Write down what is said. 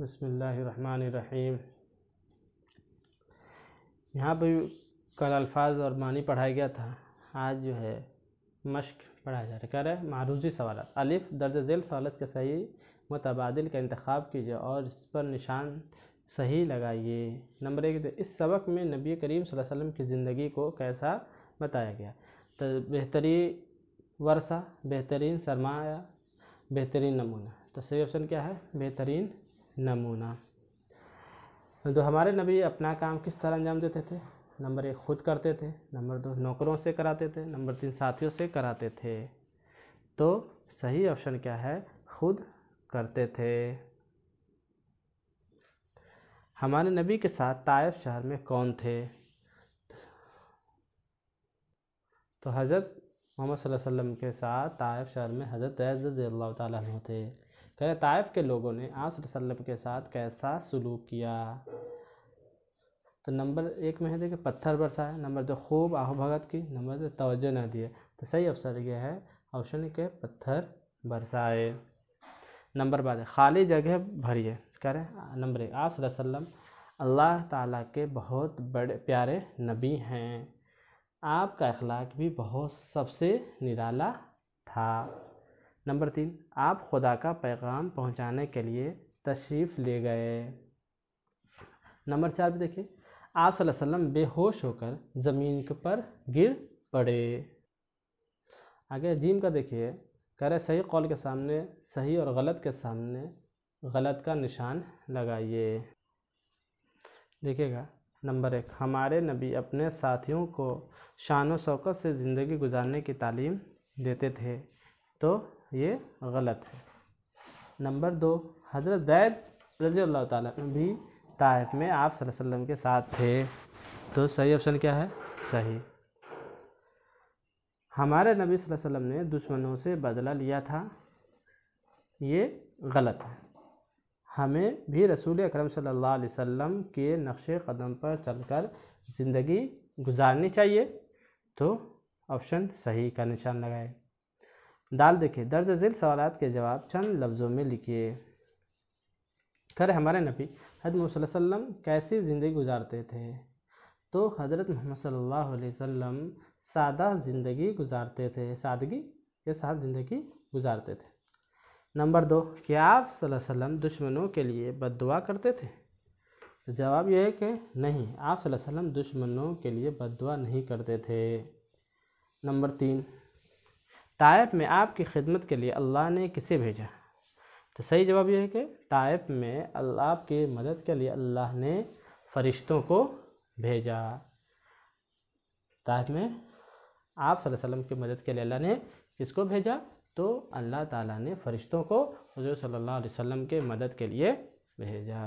बसमीम यहाँ पर कल अल्फाज और मानी पढ़ाया गया था आज जो है मश्क पढ़ाया जा रहा है कह रहे हैं मारूजी सवाल अलिफ दर्ज झेल सवालत के सही मुतबादल का इंतखब कीजिए और इस पर निशान सही लगाइए नंबर एक इस सबक में नबी करीम वसल्लम की ज़िंदगी को कैसा बताया गया तो बेहतरीन वर्षा बेहतरीन सरमाया बेहतरीन नमूना तो सही ऑप्शन क्या है बेहतरीन नमूना तो हमारे नबी अपना काम किस तरह अंजाम देते थे नंबर एक खुद करते थे नंबर दो नौकरों से कराते थे नंबर तीन साथियों से कराते थे तो सही ऑप्शन क्या है खुद करते थे हमारे नबी के साथ तायफ शहर में कौन थे तो हज़रत मोहम्मद वसल्लम के साथ तायफ शहर में हज़रत तैज़ थे गए ताइफ के लोगों ने आप के साथ कैसा सलूक किया तो नंबर एक में है देखिए पत्थर बरसाया नंबर दो खूब भगत की नंबर दो तोज्जो न दिए तो सही अवसर यह है ऑप्शन के पत्थर बरसाए नंबर बाद खाली जगह भरिए कह रहे नंबर एक आप वसल्लम अल्लाह ताला के बहुत बड़े प्यारे नबी हैं आपका अखलाक भी बहुत सबसे निराला था नंबर तीन आप खुदा का पैगाम पहुंचाने के लिए तशरीफ़ ले गए नंबर चार भी देखिए आप सल्लल्लाहु अलैहि वसल्लम बेहोश होकर ज़मीन पर गिर पड़े आगे जीम का देखिए कह रहे सही कौल के सामने सही और गलत के सामने गलत का निशान लगाइए देखिएगा नंबर एक हमारे नबी अपने साथियों को शान शौकत से ज़िंदगी गुजारने की तालीम देते थे तो ये गलत है नंबर दो हज़रत जैद रजी अल्लाह तु भी ताइफ में आप वसल्लम के साथ थे तो सही ऑप्शन क्या है सही हमारे नबी वसल्लम ने दुश्मनों से बदला लिया था ये गलत है हमें भी रसूल अकरम सल्लल्लाहु अलैहि वसल्लम के नक्श कदम पर चलकर ज़िंदगी गुजारनी चाहिए तो ऑप्शन सही का निशान लगाए दाल देखे दर्ज झील सवाल के जवाब चंद लफ्ज़ों में लिखिए खैर हमारे नबी हजरत वसल्लम कैसी ज़िंदगी गुजारते थे तो हज़रत मोहम्मद सल्लल्लाहु अलैहि वसल्लम सादा ज़िंदगी गुजारते थे सादगी के साथ ज़िंदगी गुजारते थे नंबर दो क्या आप वसल्लम दुश्मनों के लिए बद करते थे तो जवाब यह है कि नहीं आप वसल्लम दुश्मनों के लिए बद नहीं करते थे नंबर तीन ताइफ में आपकी खिदमत के लिए अल्लाह ने किसे भेजा तो सही जवाब यह है कि टाइप में अल्लाह की मदद के लिए अल्लाह ने फरिश्तों को भेजा टाइप में आप वसल्लम की मदद के लिए अल्लाह ने किसको भेजा तो अल्लाह ताला ने फरिश्तों को हजूर सल्लल्लाहु अलैहि वसल्लम के मदद के लिए भेजा